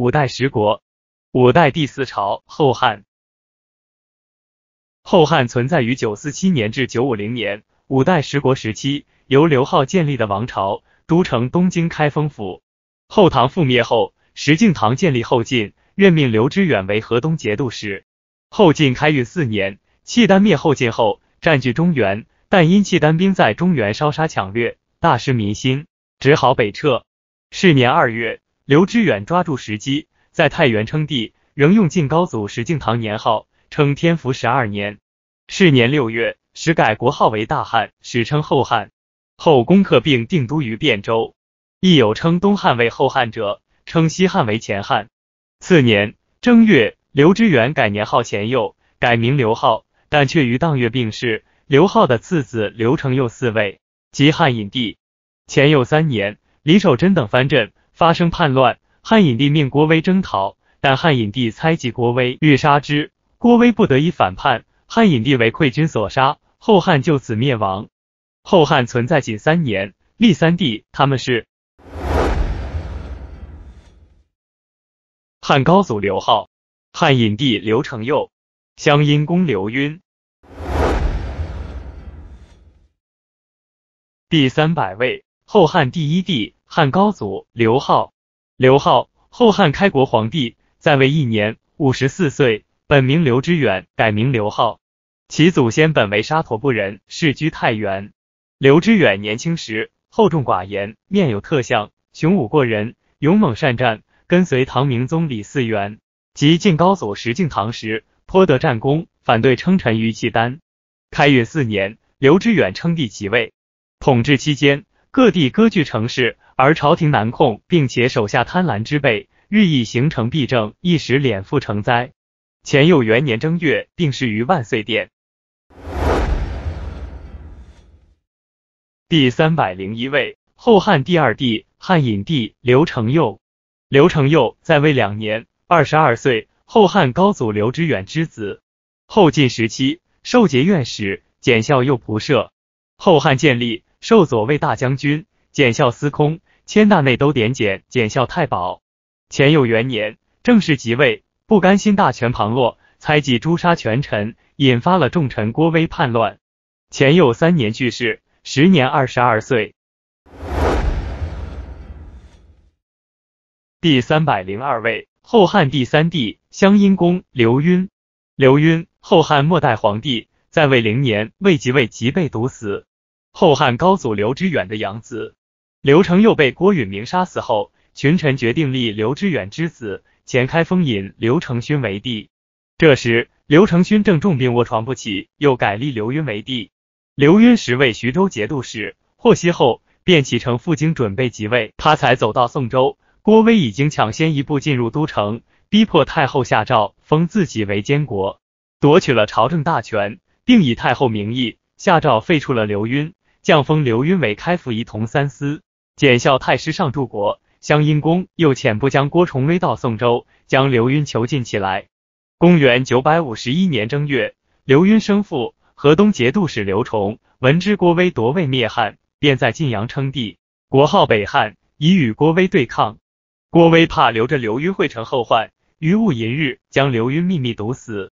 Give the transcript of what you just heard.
五代十国，五代第四朝后汉。后汉存在于九四七年至九五零年，五代十国时期由刘浩建立的王朝，都城东京开封府。后唐覆灭后，石敬瑭建立后晋，任命刘知远为河东节度使。后晋开运四年，契丹灭后晋后，占据中原，但因契丹兵在中原烧杀抢掠，大失民心，只好北撤。是年二月。刘知远抓住时机，在太原称帝，仍用晋高祖石敬瑭年号，称天福十二年。是年六月，始改国号为大汉，史称后汉。后攻克并定都于汴州，亦有称东汉为后汉者，称西汉为前汉。次年正月，刘知远改年号前佑，改名刘浩，但却于当月病逝。刘浩的次子刘承佑嗣位，即汉隐帝。前佑三年，李守贞等藩镇。发生叛乱，汉隐帝命郭威征讨，但汉隐帝猜忌郭威，欲杀之，郭威不得已反叛，汉隐帝为溃军所杀，后汉就此灭亡。后汉存在仅三年，立三帝，他们是汉高祖刘浩、汉隐帝刘承佑、湘阴公刘赟。第三百位，后汉第一帝。汉高祖刘浩，刘浩，后汉开国皇帝，在位一年，五十四岁，本名刘知远，改名刘浩。其祖先本为沙陀部人，世居太原。刘知远年轻时厚重寡言，面有特相，雄武过人，勇猛善战。跟随唐明宗李嗣源及晋高祖石敬瑭时，颇得战功。反对称臣于契丹。开运四年，刘知远称帝即位。统治期间，各地割据城市。而朝廷难控，并且手下贪婪之辈日益形成弊政，一时敛富成灾。前佑元年正月，病逝于万岁殿。第三百零一位，后汉第二帝，汉隐帝刘承佑。刘承佑在位两年，二十二岁，后汉高祖刘知远之子。后晋时期，受节院使、检校右仆射。后汉建立，受左卫大将军、检校司空。千大内都点检检校太保。乾佑元年，正式即位，不甘心大权旁落，猜忌诛杀权臣，引发了重臣郭威叛乱。乾佑三年去世，时年二十二岁。第三百零二位后汉第三帝，湘阴公刘赟。刘赟，后汉末代皇帝，在位零年未即位即被毒死。后汉高祖刘知远的养子。刘承佑被郭允明杀死后，群臣决定立刘知远之子前开封尹刘承勋为帝。这时，刘承勋正重病卧床不起，又改立刘赟为帝。刘赟时为徐州节度使，获悉后便启程赴京准备即位。他才走到宋州，郭威已经抢先一步进入都城，逼迫太后下诏封自己为监国，夺取了朝政大权，并以太后名义下诏废除了刘赟，降封刘赟为开府仪同三司。检校太师、上柱国、湘阴公，又遣部将郭崇威到宋州，将刘赟囚禁起来。公元九百五十一年正月，刘赟生父河东节度使刘崇闻知郭威夺位灭汉，便在晋阳称帝，国号北汉，以与郭威对抗。郭威怕留着刘赟会成后患，于戊寅日将刘赟秘密毒死。